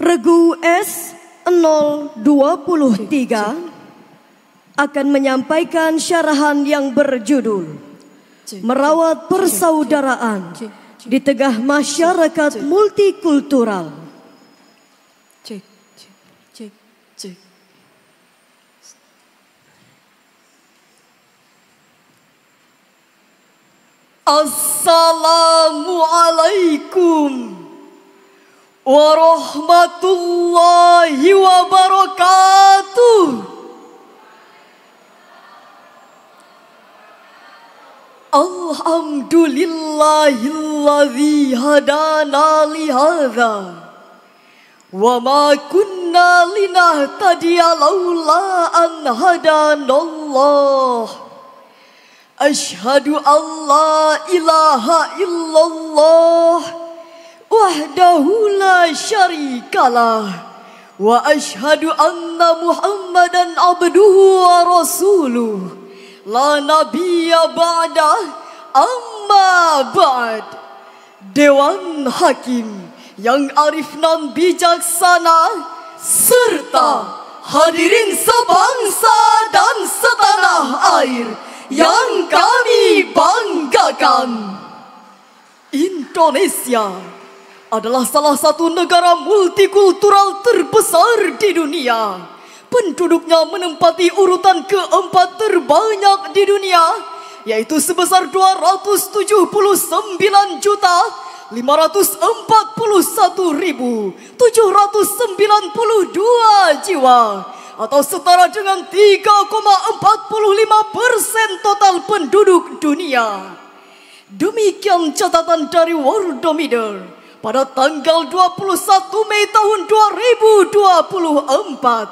Regu S023 akan menyampaikan syarahan yang berjudul Merawat Persaudaraan di Tengah Masyarakat Multikultural. Assalamualaikum warahmatullahi wabarakatuh. Alhamdulillahilladzi hadana lihada wa ma kunna linahtadiya laula an hadanallah Ashhadu an la ilaha illallah وحده لا wa له وأشهد أن محمدا عبده ورسوله la نبي badah, أما bad, Dewan Hakim yang arif nan bijaksana serta hadirin sebangsa dan setanah air yang kami banggakan Indonesia adalah salah satu negara multikultural terbesar di dunia. Penduduknya menempati urutan keempat terbanyak di dunia, yaitu sebesar 279 juta 541.792 jiwa atau setara dengan 3,45 persen total penduduk dunia. Demikian catatan dari Worldometer pada tanggal 21 Mei tahun 2024.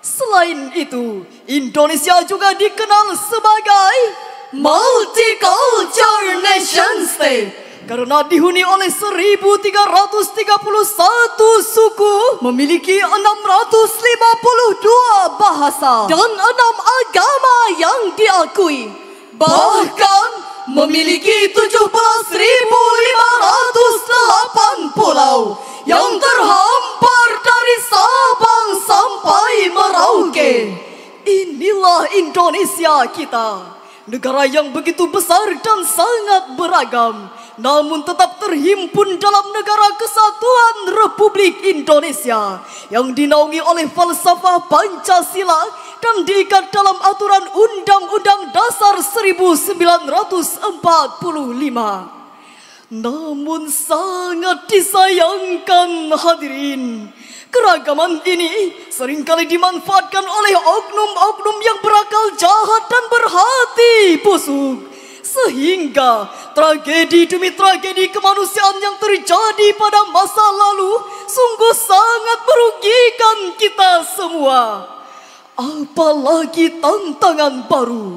Selain itu, Indonesia juga dikenal sebagai Multicultural Nation State karena dihuni oleh 1331 suku, memiliki 652 bahasa dan 6 agama yang diakui. Bahkan memiliki 17.508 pulau yang terhampar dari Sabang sampai Merauke. Inilah Indonesia kita, negara yang begitu besar dan sangat beragam, namun tetap terhimpun dalam negara kesatuan Republik Indonesia yang dinaungi oleh falsafah Pancasila diikat dalam aturan Undang-Undang Dasar 1945. Namun sangat disayangkan hadirin, keragaman ini seringkali dimanfaatkan oleh oknum-oknum yang berakal jahat dan berhati busuk. Sehingga tragedi demi tragedi kemanusiaan yang terjadi pada masa lalu sungguh sangat merugikan kita semua. Apalagi tantangan baru.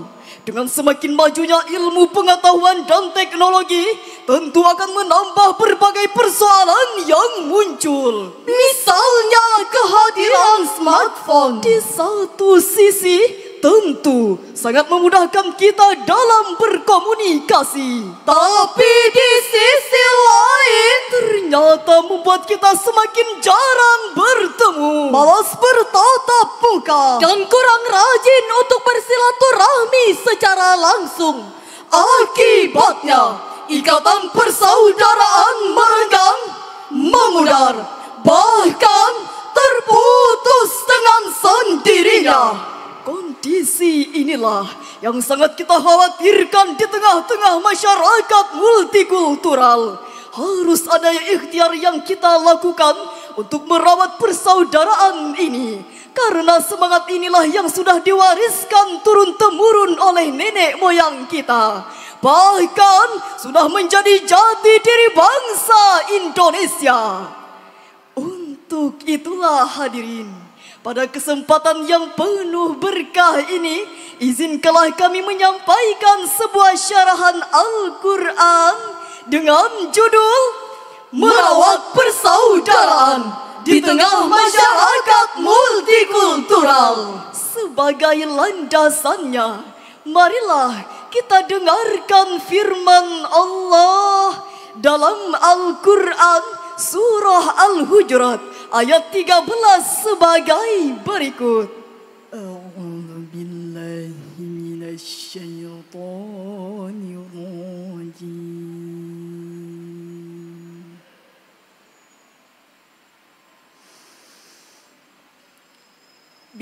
Dengan semakin majunya ilmu pengetahuan dan teknologi, tentu akan menambah berbagai persoalan yang muncul. Misalnya kehadiran smartphone. Di satu sisi, tentu sangat memudahkan kita dalam berkomunikasi. Tapi di sisi lain, ternyata membuat kita semakin jarang berkomunikasi malas bertatap muka, dan kurang rajin untuk bersilaturahmi secara langsung. Akibatnya, ikatan persaudaraan merenggang, memudar, bahkan terputus dengan sendirinya. Kondisi inilah yang sangat kita khawatirkan di tengah-tengah masyarakat multikultural. Harus ada ikhtiar yang kita lakukan untuk merawat persaudaraan ini. Karena semangat inilah yang sudah diwariskan turun-temurun oleh nenek moyang kita. Bahkan sudah menjadi jati diri bangsa Indonesia. Untuk itulah hadirin, pada kesempatan yang penuh berkah ini, izinkanlah kami menyampaikan sebuah syarahan Al-Quran dengan judul merawat persaudaraan di tengah masyarakat multikultural. Sebagai landasannya, marilah kita dengarkan firman Allah dalam Al-Quran Surah Al-Hujurat ayat 13 sebagai berikut. A'udzu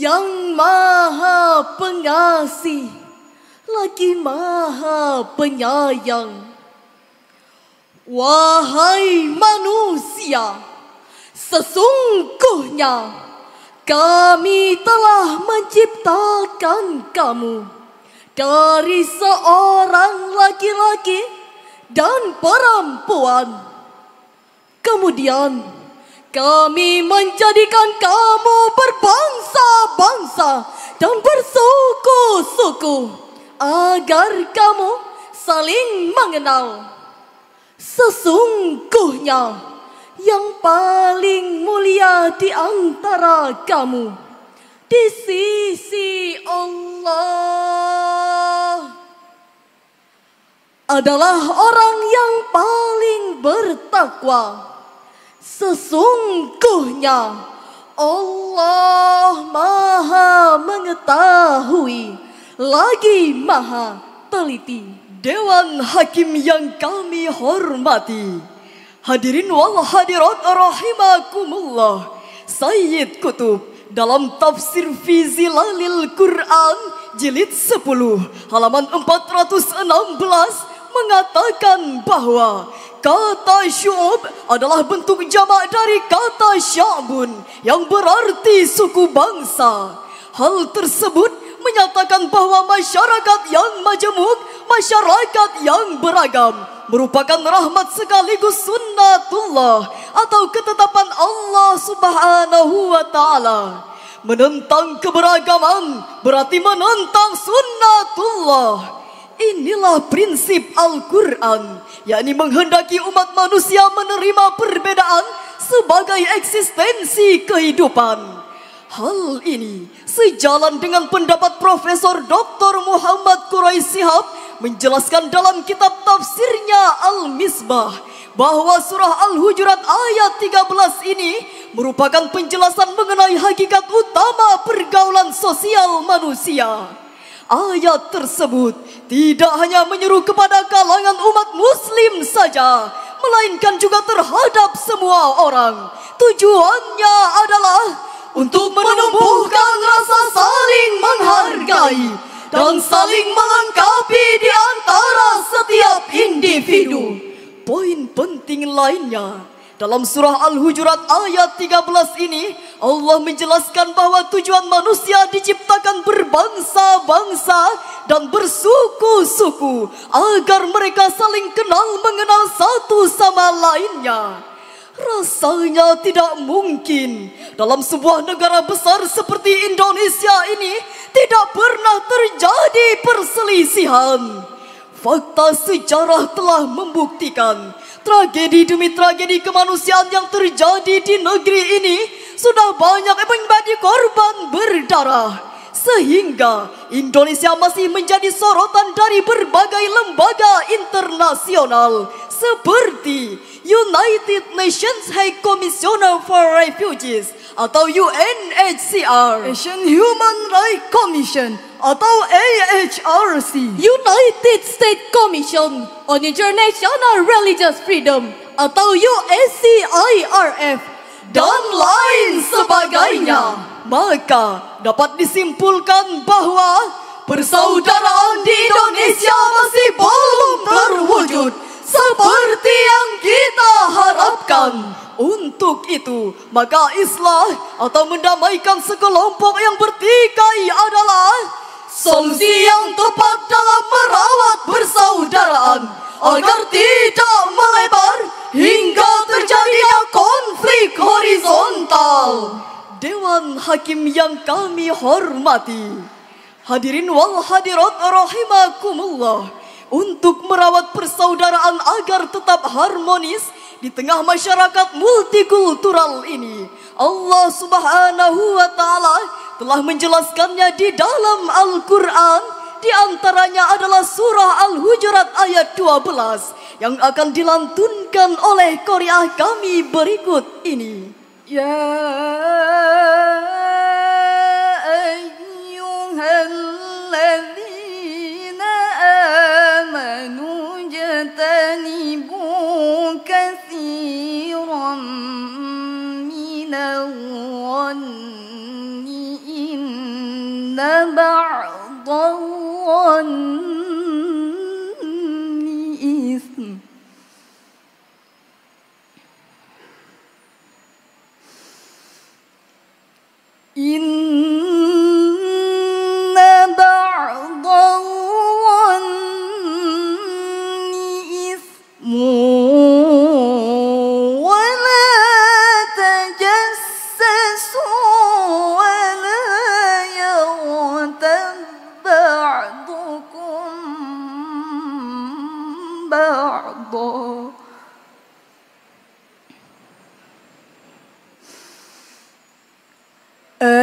yang maha pengasih, lagi maha penyayang. Wahai manusia, sesungguhnya kami telah menciptakan kamu dari seorang laki-laki dan perempuan. Kemudian, kami menjadikan kamu berbangsa-bangsa dan bersuku-suku agar kamu saling mengenal. Sesungguhnya yang paling mulia di antara kamu di sisi Allah adalah orang yang paling bertakwa Sesungguhnya Allah maha mengetahui lagi maha teliti. Dewan Hakim yang kami hormati. Hadirin wal hadirat rahimakumullah. Sayyid Kutub dalam tafsir Fizilalil Quran jilid 10 halaman 416 mengatakan bahwa Kata syu'ub adalah bentuk jamak dari kata sya'bun yang berarti suku bangsa. Hal tersebut menyatakan bahwa masyarakat yang majemuk, masyarakat yang beragam merupakan rahmat sekaligus sunnatullah atau ketetapan Allah Subhanahu wa taala. Menentang keberagaman berarti menentang sunnatullah. Inilah prinsip Al-Quran, yakni menghendaki umat manusia menerima perbedaan sebagai eksistensi kehidupan. Hal ini sejalan dengan pendapat Profesor Dr. Muhammad Quraisy Sihab menjelaskan dalam kitab tafsirnya Al-Misbah bahwa surah Al-Hujurat ayat 13 ini merupakan penjelasan mengenai hakikat utama pergaulan sosial manusia. Ayat tersebut tidak hanya menyuruh kepada kalangan umat muslim saja, melainkan juga terhadap semua orang. Tujuannya adalah untuk menumbuhkan rasa saling menghargai dan saling melengkapi di antara setiap individu. Poin penting lainnya dalam surah Al-Hujurat ayat 13 ini Allah menjelaskan bahwa tujuan manusia diciptakan berbangsa-bangsa dan bersuku-suku agar mereka saling kenal mengenal satu sama lainnya. Rasanya tidak mungkin dalam sebuah negara besar seperti Indonesia ini tidak pernah terjadi perselisihan. Fakta sejarah telah membuktikan Tragedi demi tragedi kemanusiaan yang terjadi di negeri ini sudah banyak menjadi korban berdarah. Sehingga Indonesia masih menjadi sorotan dari berbagai lembaga internasional seperti United Nations High Commissioner for Refugees, atau UNHCR, Asian Human Rights Commission atau AHRC, United States Commission on International Religious Freedom atau USCIRF dan lain sebagainya. Maka dapat disimpulkan bahwa bersaudara Maka Islam atau mendamaikan sekelompok yang bertikai adalah solusi yang tepat dalam merawat persaudaraan agar tidak melebar hingga terjadinya konflik horizontal. Dewan Hakim yang kami hormati, hadirin wal hadirat rahimakumullah, untuk merawat persaudaraan agar tetap harmonis di tengah masyarakat multikultural ini. Allah Subhanahu wa taala telah menjelaskannya di dalam Al-Qur'an di antaranya adalah surah Al-Hujurat ayat 12 yang akan dilantunkan oleh Korea kami berikut ini. Ya بعض الظن إثم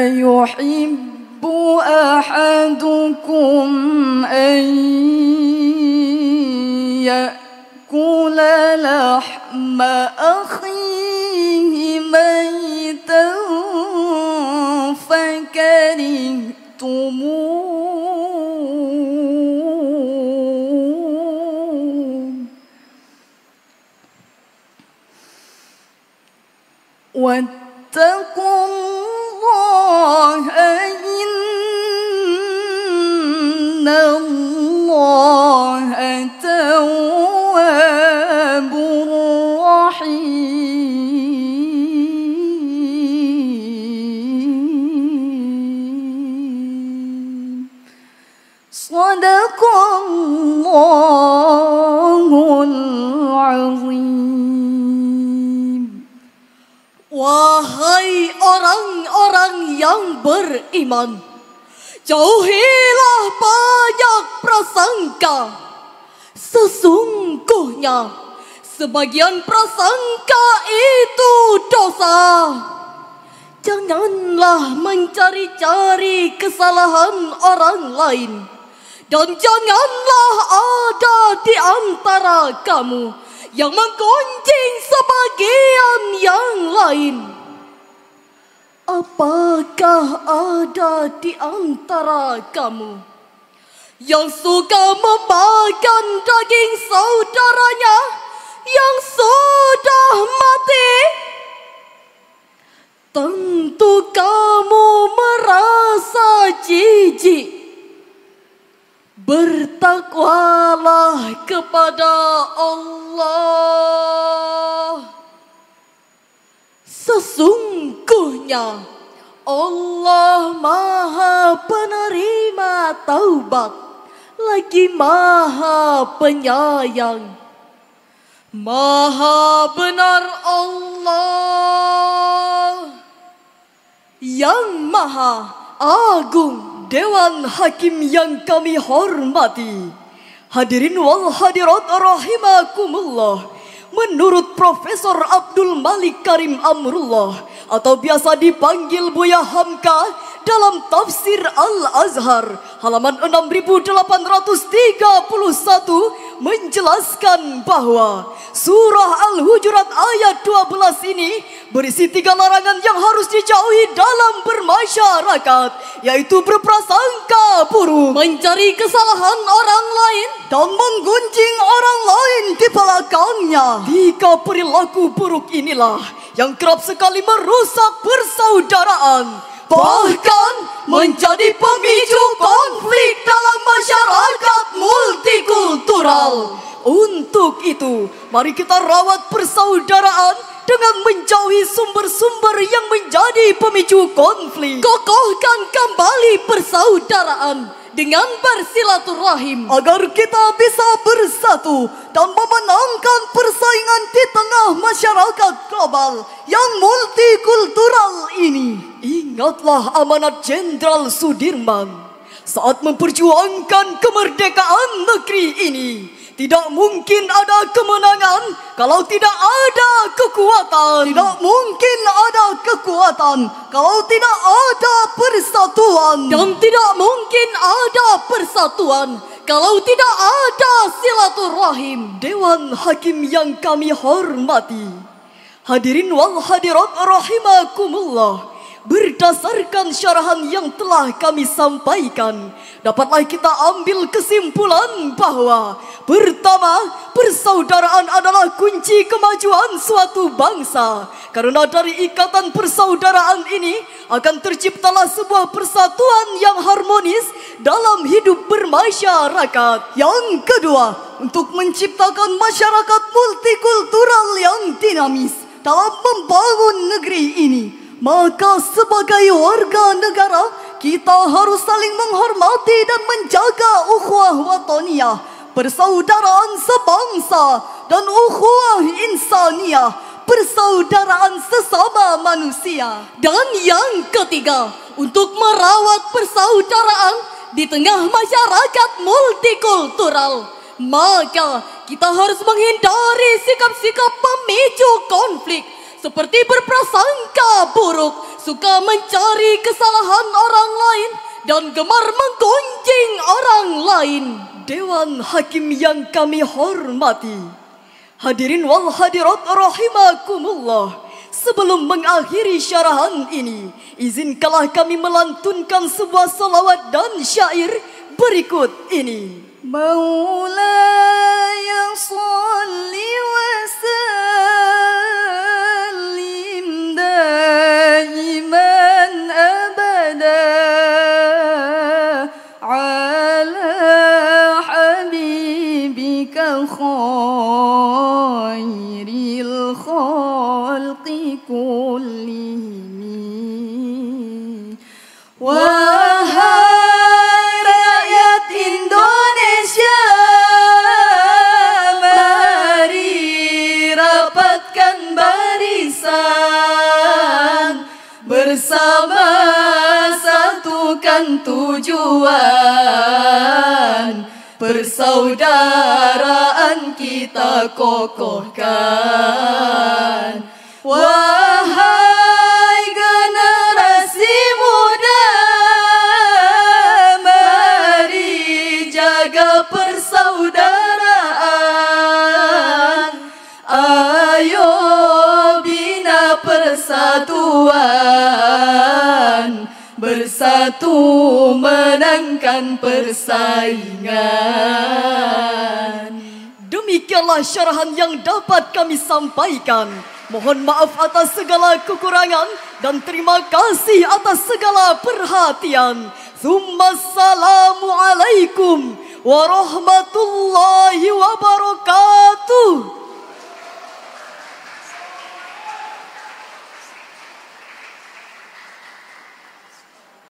أيحب أحدكم أن يأكل لحم أخيه ميتا فكرهتموه واتقوا الله إن الله تواب رحيم صدق الله العظيم Wahai orang yang beriman, jauhilah banyak prasangka. Sesungguhnya, sebagian prasangka itu dosa. Janganlah mencari-cari kesalahan orang lain. Dan janganlah ada di antara kamu yang menggunjing sebagian yang lain. Apakah ada di antara kamu yang suka memakan daging saudaranya yang sudah mati? Tentu kamu merasa jijik. Bertakwalah kepada Allah. hukumnya. Allah maha penerima taubat, lagi maha penyayang. Maha benar Allah yang maha agung Dewan Hakim yang kami hormati. Hadirin wal hadirat rahimakumullah. Menurut Profesor Abdul Malik Karim Amrullah, atau biasa dipanggil Buya Hamka dalam tafsir Al-Azhar halaman 6831 menjelaskan bahwa surah Al-Hujurat ayat 12 ini berisi tiga larangan yang harus dijauhi dalam bermasyarakat yaitu berprasangka buruk, mencari kesalahan orang lain dan menggunjing orang lain di belakangnya. Tiga perilaku buruk inilah yang kerap sekali merusak persaudaraan bahkan menjadi pemicu konflik dalam masyarakat multikultural. Untuk itu, mari kita rawat persaudaraan dengan menjauhi sumber-sumber yang menjadi pemicu konflik. Kokohkan kembali persaudaraan dengan bersilaturahim agar kita bisa bersatu dan memenangkan persaingan di tengah masyarakat global yang multikultural ini. Ingatlah amanat Jenderal Sudirman saat memperjuangkan kemerdekaan negeri ini. Tidak mungkin ada kemenangan kalau tidak ada kekuatan. Tidak mungkin ada kekuatan kalau tidak ada persatuan. Dan tidak mungkin ada persatuan kalau tidak ada silaturahim. Dewan Hakim yang kami hormati. Hadirin wal hadirat rahimakumullah berdasarkan syarahan yang telah kami sampaikan, dapatlah kita ambil kesimpulan bahwa pertama, persaudaraan adalah kunci kemajuan suatu bangsa. Karena dari ikatan persaudaraan ini akan terciptalah sebuah persatuan yang harmonis dalam hidup bermasyarakat. Yang kedua, untuk menciptakan masyarakat multikultural yang dinamis dalam membangun maka sebagai warga negara, kita harus saling menghormati dan menjaga ukhuwah watonia, persaudaraan sebangsa dan ukhuwah Insania persaudaraan sesama manusia. Dan yang ketiga, untuk merawat persaudaraan di tengah masyarakat multikultural. Maka kita harus menghindari sikap-sikap pemicu konflik seperti berprasangka buruk, suka mencari kesalahan orang lain, dan gemar menggunjing orang lain. Dewan Hakim yang kami hormati, hadirin wal hadirat rahimakumullah. Sebelum mengakhiri syarahan ini, izinkanlah kami melantunkan sebuah salawat dan syair berikut ini. Maulaya salli wa Wahai rakyat Indonesia Mari rapatkan barisan Bersama satukan tujuan Persaudaraan kita kokohkan Wahai bersatu menangkan persaingan. Demikianlah syarahan yang dapat kami sampaikan. Mohon maaf atas segala kekurangan dan terima kasih atas segala perhatian. Assalamualaikum warahmatullahi wabarakatuh.